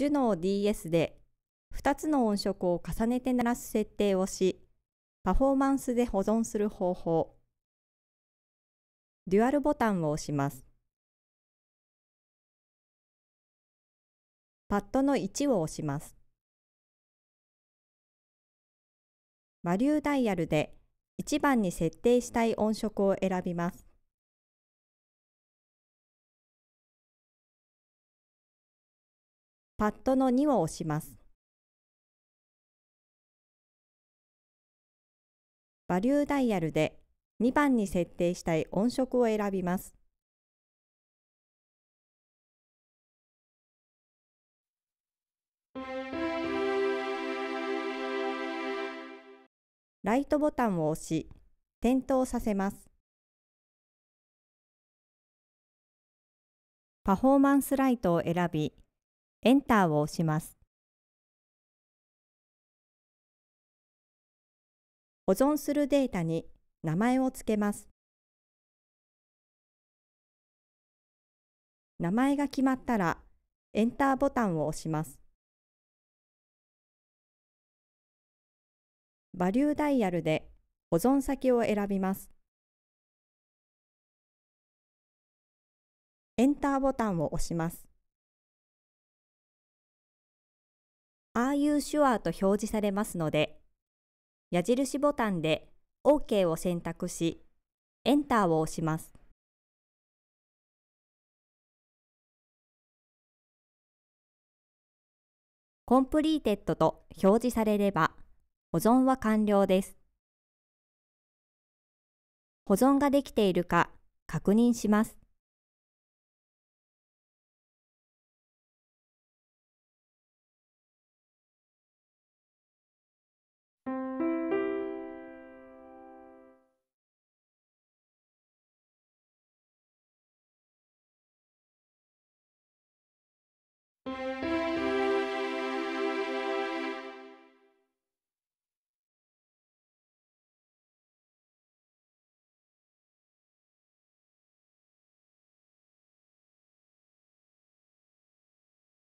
ジュノー DS で2つの音色を重ねて鳴らす設定をし、パフォーマンスで保存する方法、デュアルボタンを押します。パッドの1を押します。バリューダイヤルで1番に設定したい音色を選びます。パッドの2を押します。バリューダイヤルで2番に設定したい音色を選びます。ライトボタンを押し、点灯させます。パフォーマンスライトを選び、エンターを押します。保存するデータに名前を付けます。名前が決まったらエンターボタンを押します。バリューダイヤルで保存先を選びます。エンターボタンを押します。Are You Sure と表示されますので、矢印ボタンで OK を選択し、Enter を押します。コンプリーテッドと表示されれば、保存は完了です。保存ができているか確認します。